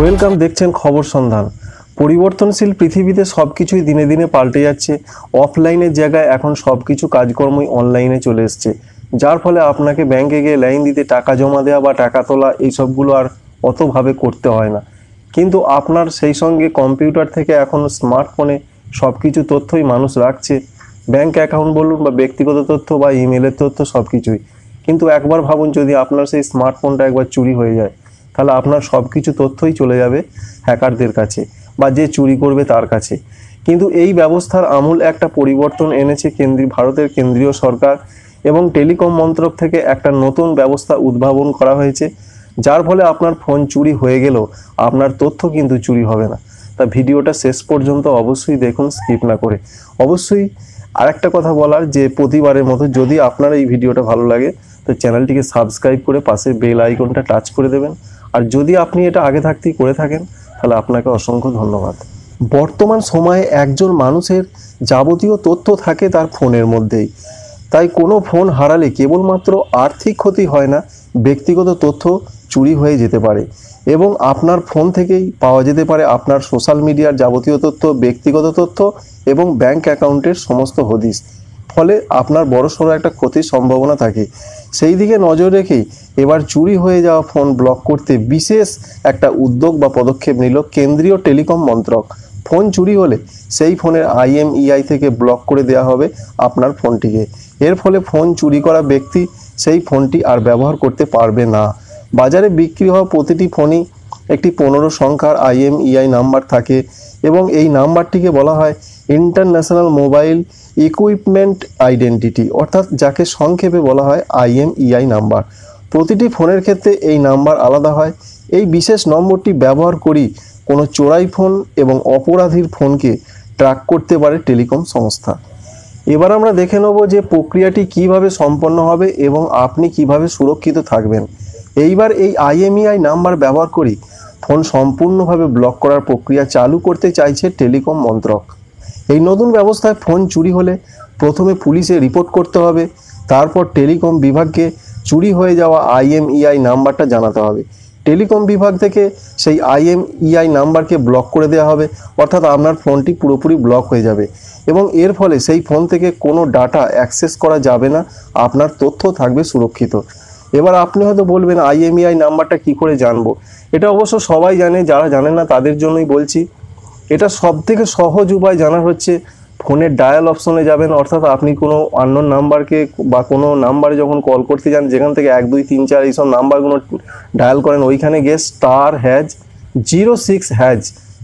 welcome দেখছেন খবর সন্ধান পরিবর্তনশীল পৃথিবীতে সব কিছুই দিনে দিনে পাল্টে যাচ্ছে অফলাইনের জায়গায় এখন সব কিছু কাজকর্মই অনলাইনে চলে এসছে যার ফলে আপনাকে ব্যাংকে গিয়ে লাইন দিতে টাকা জমা দেওয়া বা টাকা তোলা এইসবগুলো আর অতভাবে করতে হয় না কিন্তু আপনার সেই সঙ্গে কম্পিউটার থেকে এখন স্মার্টফোনে সব কিছু তথ্যই মানুষ রাখছে ব্যাংক অ্যাকাউন্ট বলুন বা ব্যক্তিগত তথ্য বা ইমেলের তথ্য সব কিছুই কিন্তু একবার ভাবুন যদি আপনার সেই স্মার্টফোনটা একবার চুরি হয়ে যায় তাহলে আপনার সব কিছু তথ্যই চলে যাবে হ্যাকারদের কাছে বা যে চুরি করবে তার কাছে কিন্তু এই ব্যবস্থার আমূল একটা পরিবর্তন এনেছে কেন্দ্রীয় ভারতের কেন্দ্রীয় সরকার এবং টেলিকম মন্ত্রক থেকে একটা নতুন ব্যবস্থা উদ্ভাবন করা হয়েছে যার ফলে আপনার ফোন চুরি হয়ে গেলেও আপনার তথ্য কিন্তু চুরি হবে না তা ভিডিওটা শেষ পর্যন্ত অবশ্যই দেখুন স্কিপ না করে অবশ্যই আরেকটা কথা বলার যে প্রতিবারের মতো যদি আপনার এই ভিডিওটা ভালো লাগে তো চ্যানেলটিকে সাবস্ক্রাইব করে পাশে বেল আইকনটা টাচ করে দেবেন আর যদি আপনি এটা আগে থাকতেই করে থাকেন তাহলে আপনাকে অসংখ্য ধন্যবাদ বর্তমান সময়ে একজন মানুষের যাবতীয় তথ্য থাকে তার ফোনের মধ্যেই তাই কোনো ফোন হারালে কেবলমাত্র আর্থিক ক্ষতি হয় না ব্যক্তিগত তথ্য চুরি হয়ে যেতে পারে এবং আপনার ফোন থেকেই পাওয়া যেতে পারে আপনার সোশ্যাল মিডিয়ার যাবতীয় তথ্য ব্যক্তিগত তথ্য এবং ব্যাংক অ্যাকাউন্টের সমস্ত হদিস ফলে আপনার বড়সড় একটা ক্ষতির সম্ভাবনা থাকে সেই দিকে নজর রেখেই এবার চুরি হয়ে যাওয়া ফোন ব্লক করতে বিশেষ একটা উদ্যোগ বা পদক্ষেপ নিল কেন্দ্রীয় টেলিকম মন্ত্রক ফোন চুরি হলে সেই ফোনের আইএমইআই থেকে ব্লক করে দেওয়া হবে আপনার ফোনটিকে এর ফলে ফোন চুরি করা ব্যক্তি সেই ফোনটি আর ব্যবহার করতে পারবে না বাজারে বিক্রি হওয়া প্রতিটি ফোনই একটি পনেরো সংখ্যার আইএমইআই নাম্বার থাকে এবং এই নাম্বারটিকে বলা হয় ইন্টারন্যাশনাল মোবাইল ইকুইপমেন্ট আইডেন্টিটি অর্থাৎ যাকে সংক্ষেপে বলা হয় আইএমইআই নাম্বার প্রতিটি ফোনের ক্ষেত্রে এই নাম্বার আলাদা হয় এই বিশেষ নম্বরটি ব্যবহার করি কোনো চোরাই ফোন এবং অপরাধীর ফোনকে ট্র্যাক করতে পারে টেলিকম সংস্থা এবার আমরা দেখে নেব যে প্রক্রিয়াটি কিভাবে সম্পন্ন হবে এবং আপনি কিভাবে সুরক্ষিত থাকবেন এইবার এই আইএমইআই নাম্বার ব্যবহার করি ফোন সম্পূর্ণভাবে ব্লক করার প্রক্রিয়া চালু করতে চাইছে টেলিকম মন্ত্রক এই নতুন ব্যবস্থায় ফোন চুরি হলে প্রথমে পুলিশে রিপোর্ট করতে হবে তারপর টেলিকম বিভাগকে চুরি হয়ে যাওয়া আইএমইআই নাম্বারটা জানাতে হবে টেলিকম বিভাগ থেকে সেই আইএমইআই নাম্বারকে ব্লক করে দেওয়া হবে অর্থাৎ আপনার ফোনটি পুরোপুরি ব্লক হয়ে যাবে এবং এর ফলে সেই ফোন থেকে কোনো ডাটা অ্যাক্সেস করা যাবে না আপনার তথ্য থাকবে সুরক্ষিত এবার আপনি হয়তো বলবেন আইএমইআই নাম্বারটা কি করে জানবো এটা অবশ্য সবাই জানে যারা জানে না তাদের জন্যই বলছি এটা সব থেকে সহজ উপায় জানার হচ্ছে ফোনের ডায়াল অপশনে যাবেন অর্থাৎ আপনি কোনো অন্য নাম্বারকে বা কোনো নাম্বারে যখন কল করতে যান যেখান থেকে এক দুই তিন চার এইসব নাম্বারগুলো ডায়াল করেন ওইখানে গিয়ে star hash zero six hash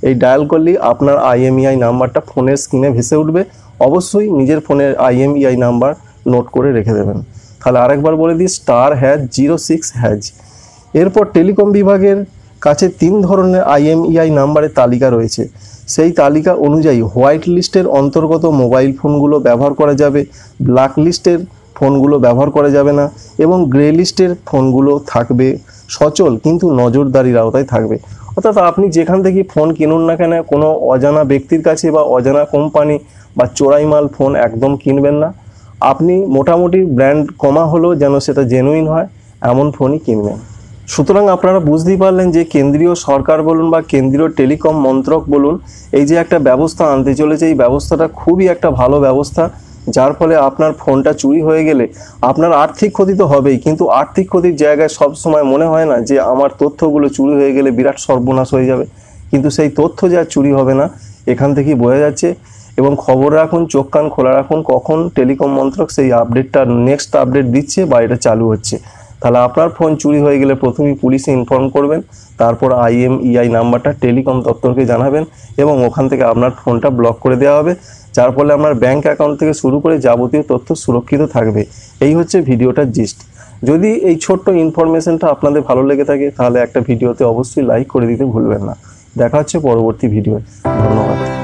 এই ডায়াল করলেই আপনার আইএমইআই নাম্বারটা ফোনের স্ক্রিনে ভেসে উঠবে অবশ্যই নিজের ফোনের আইএমইআই নাম্বার নোট করে রেখে দেবেন তাহলে আরেকবার বলে দিই star hash zero six hash এরপর টেলিকম বিভাগের কাছে তিন ধরনের আইএমইআই e নাম্বারের তালিকা রয়েছে সেই তালিকা অনুযায়ী হোয়াইট লিস্টের অন্তর্গত মোবাইল ফোনগুলো ব্যবহার করা যাবে ব্ল্যাক লিস্টের ফোনগুলো ব্যবহার করা যাবে না এবং গ্রে লিস্টের ফোনগুলো থাকবে সচল কিন্তু নজরদারির আওতায় থাকবে অর্থাৎ আপনি যেখান থেকে ফোন কিনুন না কেন কোনো অজানা ব্যক্তির কাছে বা অজানা কোম্পানি বা চোরাই মাল ফোন একদম কিনবেন না আপনি মোটামুটি ব্র্যান্ড কমা হলেও যেন সেটা জেনুইন হয় এমন ফোনই কিনবেন সুতরাং আপনারা বুঝতেই পারলেন যে কেন্দ্রীয় সরকার বলুন বা কেন্দ্রীয় টেলিকম মন্ত্রক বলুন এই যে একটা ব্যবস্থা আনতে চলেছে এই ব্যবস্থাটা খুবই একটা ভালো ব্যবস্থা যার ফলে আপনার ফোনটা চুরি হয়ে গেলে আপনার আর্থিক ক্ষতি তো হবেই কিন্তু আর্থিক ক্ষতির জায়গায় সব সময় মনে হয় না যে আমার তথ্যগুলো চুরি হয়ে গেলে বিরাট সর্বনাশ হয়ে যাবে কিন্তু সেই তথ্য যা চুরি হবে না এখান থেকেই বোঝা যাচ্ছে এবং খবর রাখুন চোখ কান খোলা রাখুন কখন টেলিকম মন্ত্রক সেই আপডেটটা নেক্সট আপডেট দিচ্ছে বা এটা চালু হচ্ছে তাহলে আপনার ফোন চুরি হয়ে গেলে প্রথমেই পুলিশে ইনফর্ম করবেন তারপর আইএমইআই e নাম্বারটা টেলিকম দপ্তরকে জানাবেন এবং ওখান থেকে আপনার ফোনটা ব্লক করে দেওয়া হবে যার ফলে আপনার ব্যাঙ্ক অ্যাকাউন্ট থেকে শুরু করে যাবতীয় তথ্য সুরক্ষিত থাকবে এই হচ্ছে ভিডিওটার জিস্ট যদি এই ছোট্ট ইনফরমেশনটা আপনাদের ভালো লেগে থাকে তাহলে একটা ভিডিওতে অবশ্যই লাইক করে দিতে ভুলবেন না দেখা হচ্ছে পরবর্তী ভিডিও ধন্যবাদ